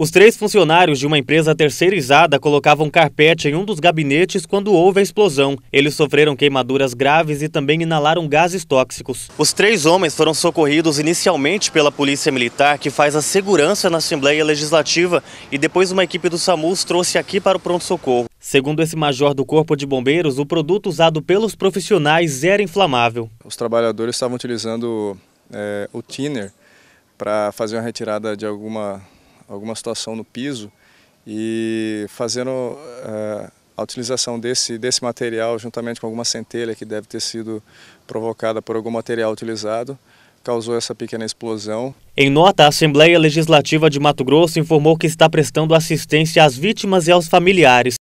Os três funcionários de uma empresa terceirizada colocavam carpete em um dos gabinetes quando houve a explosão. Eles sofreram queimaduras graves e também inalaram gases tóxicos. Os três homens foram socorridos inicialmente pela Polícia Militar, que faz a segurança na Assembleia Legislativa, e depois uma equipe do SAMU os trouxe aqui para o pronto-socorro. Segundo esse major do Corpo de Bombeiros, o produto usado pelos profissionais era inflamável. Os trabalhadores estavam utilizando é, o thinner para fazer uma retirada de alguma alguma situação no piso e fazendo eh, a utilização desse, desse material juntamente com alguma centelha que deve ter sido provocada por algum material utilizado, causou essa pequena explosão. Em nota, a Assembleia Legislativa de Mato Grosso informou que está prestando assistência às vítimas e aos familiares.